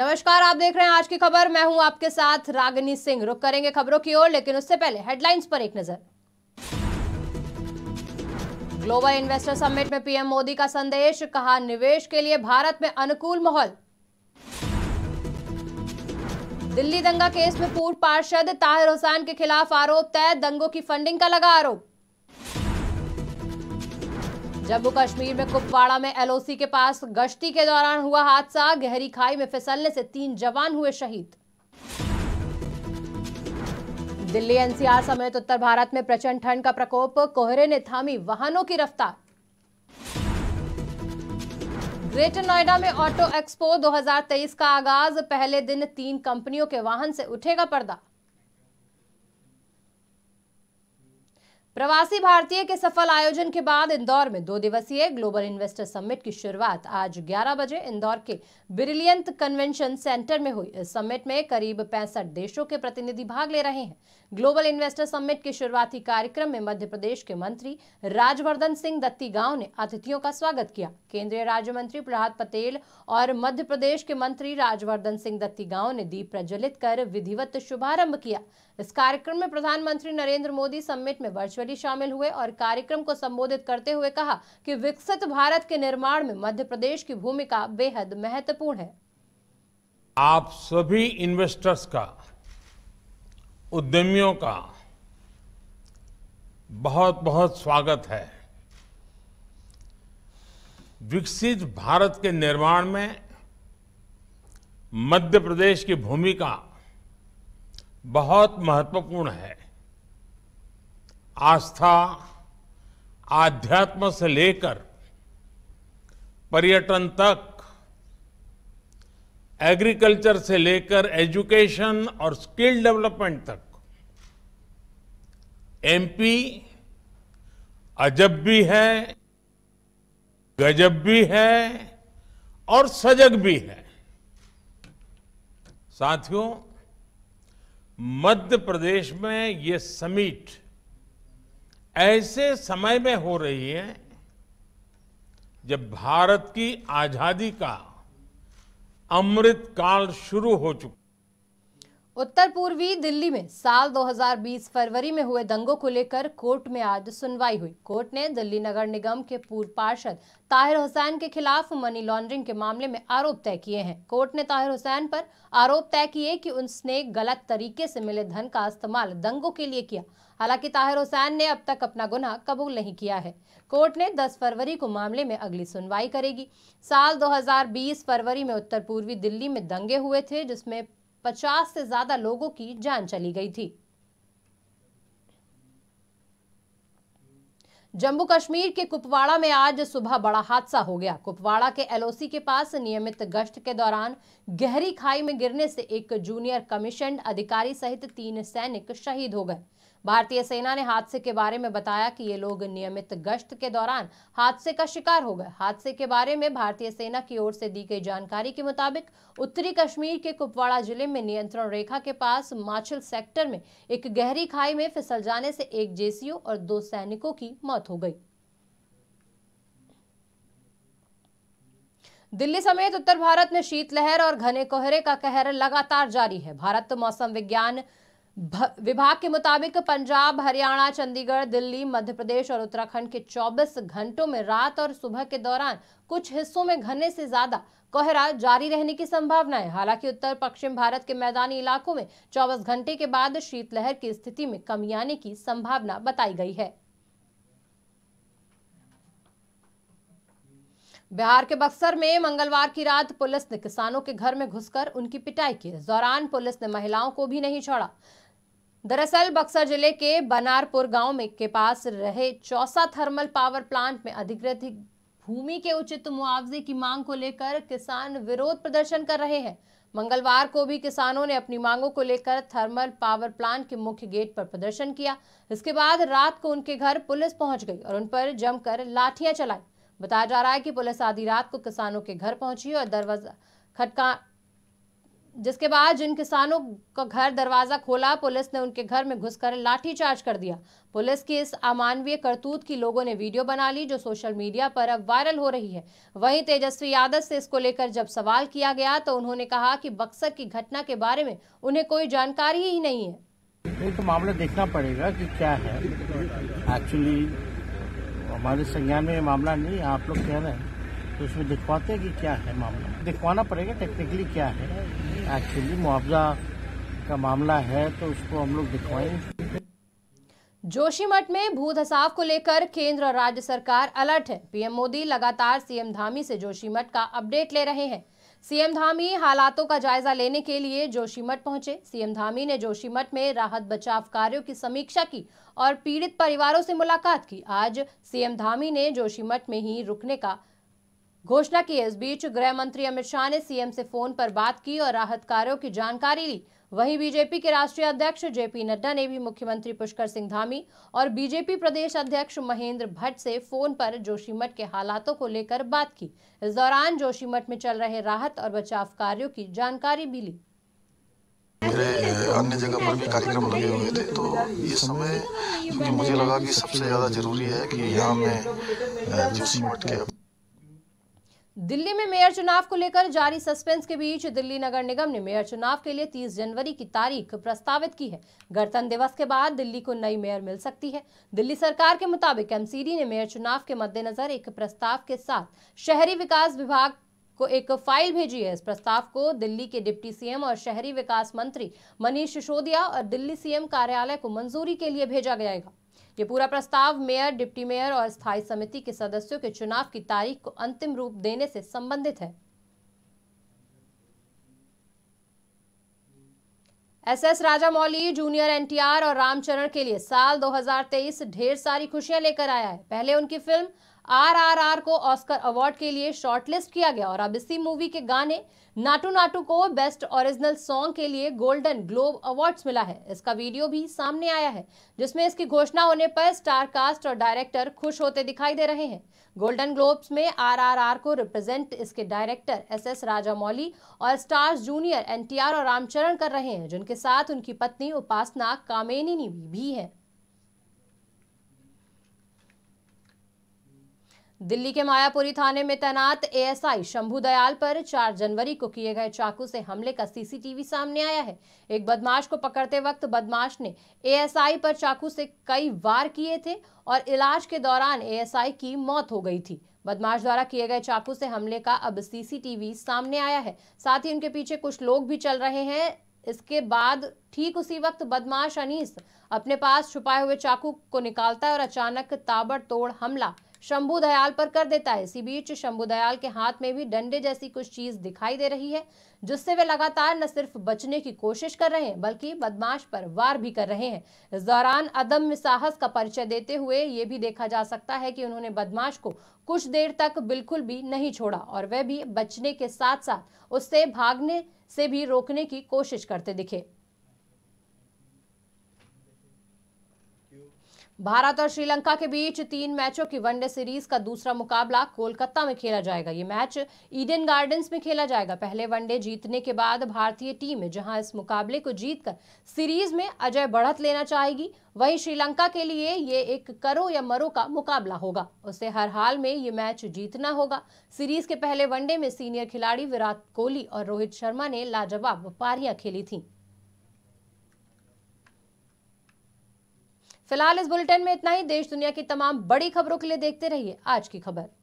नमस्कार आप देख रहे हैं आज की खबर मैं हूं आपके साथ रागिनी सिंह रुक करेंगे खबरों की ओर लेकिन उससे पहले हेडलाइंस पर एक नजर ग्लोबल इन्वेस्टर समिट में पीएम मोदी का संदेश कहा निवेश के लिए भारत में अनुकूल माहौल दिल्ली दंगा केस में पूर्व पार्षद ताहिर हुसैन के खिलाफ आरोप तय दंगों की फंडिंग का लगा आरोप जम्मू कश्मीर में कुपवाड़ा में एलओसी के पास गश्ती के दौरान हुआ हादसा गहरी खाई में फिसलने से तीन जवान हुए शहीद दिल्ली एनसीआर समेत उत्तर भारत में प्रचंड ठंड का प्रकोप कोहरे ने थामी वाहनों की रफ्तार ग्रेटर नोएडा में ऑटो एक्सपो 2023 का आगाज पहले दिन तीन कंपनियों के वाहन से उठेगा पर्दा प्रवासी भारतीय के सफल आयोजन के बाद इंदौर में दो दिवसीय ग्लोबल इन्वेस्टर समिट की शुरुआत आज 11 बजे इंदौर के ब्रिलियंत कन्वेंशन सेंटर में हुई इस समिट में करीब पैंसठ देशों के प्रतिनिधि भाग ले रहे हैं ग्लोबल इन्वेस्टर समिट के शुरुआती कार्यक्रम में मध्य प्रदेश के मंत्री राजवर्धन सिंह दत्ती गांव ने अतिथियों का स्वागत किया केंद्रीय राज्य मंत्री प्रहलाद पटेल और मध्य प्रदेश के मंत्री राजवर्धन सिंह दत्ती गांव ने दीप प्रज्वलित कर विधिवत शुभारंभ किया इस कार्यक्रम में प्रधानमंत्री नरेंद्र मोदी समिट में वर्चुअली रेड्डी शामिल हुए और कार्यक्रम को संबोधित करते हुए कहा कि विकसित भारत के निर्माण में मध्य प्रदेश की भूमिका बेहद महत्वपूर्ण है आप सभी इन्वेस्टर्स का उद्यमियों का बहुत बहुत स्वागत है विकसित भारत के निर्माण में मध्य प्रदेश की भूमिका बहुत महत्वपूर्ण है आस्था आध्यात्म से लेकर पर्यटन तक एग्रीकल्चर से लेकर एजुकेशन और स्किल डेवलपमेंट तक एमपी अजब भी है गजब भी है और सजग भी है साथियों मध्य प्रदेश में ये समिट ऐसे समय में हो रही है जब भारत की आजादी का अमृत काल शुरू हो चुका उत्तर पूर्वी दिल्ली में साल 2020 फरवरी में हुए दंगों को लेकर कोर्ट में आज सुनवाई हुई कोर्ट ने दिल्ली नगर निगम के पूर्व पार्षद ताहिर हुसैन के खिलाफ मनी लॉन्ड्रिंग के मामले में आरोप तय किए हैं कोर्ट ने ताहिर हुसैन पर आरोप तय किए कि उसने गलत तरीके से मिले धन का इस्तेमाल दंगों के लिए किया हालांकि ताहिर हुसैन ने अब तक अपना गुना कबूल नहीं किया है कोर्ट ने 10 फरवरी को मामले में अगली सुनवाई करेगी साल 2020 फरवरी में उत्तर पूर्वी दिल्ली में दंगे हुए थे जिसमें 50 से ज्यादा लोगों की जान चली गई थी जम्मू कश्मीर के कुपवाड़ा में आज सुबह बड़ा हादसा हो गया कुपवाड़ा के एलओसी के पास नियमित गश्त के दौरान गहरी खाई में गिरने से एक जूनियर कमीशन अधिकारी सहित तीन सैनिक शहीद हो गए भारतीय सेना ने हादसे के बारे में बताया कि ये लोग नियमित गश्त के दौरान हादसे का शिकार हो गए हादसे के बारे में भारतीय सेना की ओर से दी गई जानकारी के मुताबिक उत्तरी कश्मीर के कुपवाड़ा जिले में नियंत्रण रेखा के पास माछल सेक्टर में एक गहरी खाई में फिसल जाने से एक जेसीओ और दो सैनिकों की मौत हो गई दिल्ली समेत उत्तर भारत में शीतलहर और घने कोहरे का कहर लगातार जारी है भारत मौसम विज्ञान विभाग के मुताबिक पंजाब हरियाणा चंडीगढ़ दिल्ली मध्य प्रदेश और उत्तराखंड के 24 घंटों में रात और सुबह के दौरान कुछ हिस्सों में घने से ज्यादा कोहरा जारी रहने की संभावना है हालांकि उत्तर पश्चिम भारत के मैदानी इलाकों में 24 घंटे के बाद शीतलहर की स्थिति में कमी आने की संभावना बताई गई है बिहार के बक्सर में मंगलवार की रात पुलिस ने किसानों के घर में घुसकर उनकी पिटाई की इस दौरान पुलिस ने महिलाओं को भी नहीं छोड़ा दरअसल बक्सर जिले के बनारपुर गांव में के पास रहे चौसा थर्मल पावर प्लांट में अधिकृत भूमि के उचित मुआवजे की मांग को लेकर किसान विरोध प्रदर्शन कर रहे हैं मंगलवार को भी किसानों ने अपनी मांगों को लेकर थर्मल पावर प्लांट के मुख्य गेट पर प्रदर्शन किया इसके बाद रात को उनके घर पुलिस पहुंच गई और उन पर जमकर लाठियां चलाई बताया जा रहा है कि पुलिस आधी रात को किसानों के घर पहुंची और दरवाजा खटका जिसके बाद जिन किसानों का घर दरवाजा खोला पुलिस ने उनके घर में घुसकर चार्ज कर दिया पुलिस की इस अमानवीय करतूत की लोगों ने वीडियो बना ली जो सोशल मीडिया पर अब वायरल हो रही है वहीं तेजस्वी यादव से इसको लेकर जब सवाल किया गया तो उन्होंने कहा कि बक्सर की घटना के बारे में उन्हें कोई जानकारी ही नहीं है तो मामला देखना पड़ेगा की क्या है एक्चुअली हमारे संज्ञान में ये मामला नहीं आप लोग कह रहे हैं तो उसमें दिखवाते हैं कि क्या है मामला दिखवाना पड़ेगा टेक्निकली क्या है एक्चुअली मुआवजा का मामला है तो उसको हम लोग दिखवाएं जोशीमठ में भू धसाव को लेकर केंद्र और राज्य सरकार अलर्ट है पीएम मोदी लगातार सीएम धामी से जोशीमठ का अपडेट ले रहे हैं सीएम धामी हालातों का जायजा लेने के लिए जोशीमठ पहुंचे सीएम धामी ने जोशीमठ में राहत बचाव कार्यों की समीक्षा की और पीड़ित परिवारों से मुलाकात की आज सीएम धामी ने जोशीमठ में ही रुकने का घोषणा की इस बीच गृह मंत्री अमित शाह ने सीएम से फोन पर बात की और राहत कार्यों की जानकारी ली वहीं बीजेपी के राष्ट्रीय अध्यक्ष जेपी नड्डा ने भी मुख्यमंत्री पुष्कर सिंह धामी और बीजेपी प्रदेश अध्यक्ष महेंद्र भट्ट से फोन पर जोशीमठ के हालातों को लेकर बात की इस दौरान जोशीमठ में चल रहे राहत और बचाव कार्यो की जानकारी भी ली अन्य जगह पर भी कार्यक्रम लगे हुए थे तो इस समय मुझे लगा कि सबसे ज़्यादा जरूरी है कि यहाँ मैं जोशीमठ के दिल्ली में मेयर चुनाव को लेकर जारी सस्पेंस के बीच दिल्ली नगर निगम ने मेयर चुनाव के लिए 30 जनवरी की तारीख प्रस्तावित की है गणतंत्र दिवस के बाद दिल्ली को नई मेयर मिल सकती है दिल्ली सरकार के मुताबिक एमसीडी ने मेयर चुनाव के मद्देनजर एक प्रस्ताव के साथ शहरी विकास विभाग को एक फाइल भेजी है इस प्रस्ताव को दिल्ली के डिप्टी सीएम और शहरी विकास मंत्री मनीष सिसोदिया और दिल्ली सीएम कार्यालय को मंजूरी के लिए भेजा जाएगा ये पूरा प्रस्ताव मेयर डिप्टी मेयर और स्थायी समिति के सदस्यों के चुनाव की तारीख को अंतिम रूप देने से संबंधित है SS Rajamouli junior NTR और रामचरण के लिए साल 2023 ढेर सारी खुशियां लेकर आया है पहले उनकी फिल्म आरआरआर को ऑस्कर अवार्ड के लिए शॉर्टलिस्ट किया गया और अब इसी मूवी के गाने नाटू नाटू को बेस्ट ओरिजिनल सॉन्ग के लिए गोल्डन ग्लोब अवार्ड्स मिला है इसका वीडियो भी सामने आया है जिसमें इसकी घोषणा होने पर स्टार कास्ट और डायरेक्टर खुश होते दिखाई दे रहे हैं गोल्डन ग्लोब्स में आरआरआर को रिप्रेजेंट इसके डायरेक्टर एस एस राजामौली और स्टार्स जूनियर एनटीआर और रामचरण कर रहे हैं जिनके साथ उनकी पत्नी उपासना कामेनिनी भी है दिल्ली के मायापुरी थाने में तैनात एएसआई शंभू दयाल पर 4 जनवरी को किए गए चाकू से हमले का सीसीटीवी सामने आया है एक बदमाश को पकड़ते वक्त बदमाश ने एएसआई पर चाकू से कई वार किए थे और इलाज के दौरान एएसआई की मौत हो गई थी बदमाश द्वारा किए गए चाकू से हमले का अब सीसीटीवी सामने आया है साथ ही उनके पीछे कुछ लोग भी चल रहे हैं इसके बाद ठीक उसी वक्त बदमाश अनीस अपने पास छुपाए हुए चाकू को निकालता है और अचानक ताबड़तोड़ हमला शंभु दयाल पर कर देता है इसी बीच शंभु दयाल के हाथ में भी डंडे जैसी कुछ चीज दिखाई दे रही है जिससे वे लगातार न सिर्फ बचने की कोशिश कर रहे हैं बल्कि बदमाश पर वार भी कर रहे हैं इस दौरान अदम्य साहस का परिचय देते हुए ये भी देखा जा सकता है कि उन्होंने बदमाश को कुछ देर तक बिल्कुल भी नहीं छोड़ा और वह भी बचने के साथ साथ उससे भागने से भी रोकने की कोशिश करते दिखे भारत और श्रीलंका के बीच तीन मैचों की वनडे सीरीज का दूसरा मुकाबला कोलकाता में खेला जाएगा ये मैच ईडन गार्डन्स में खेला जाएगा पहले वनडे जीतने के बाद भारतीय टीम जहां इस मुकाबले को जीतकर सीरीज में अजय बढ़त लेना चाहेगी वहीं श्रीलंका के लिए ये एक करो या मरो का मुकाबला होगा उसे हर हाल में ये मैच जीतना होगा सीरीज के पहले वनडे में सीनियर खिलाड़ी विराट कोहली और रोहित शर्मा ने लाजवाब पारियां खेली थी फिलहाल इस बुलेटिन में इतना ही देश दुनिया की तमाम बड़ी खबरों के लिए देखते रहिए आज की खबर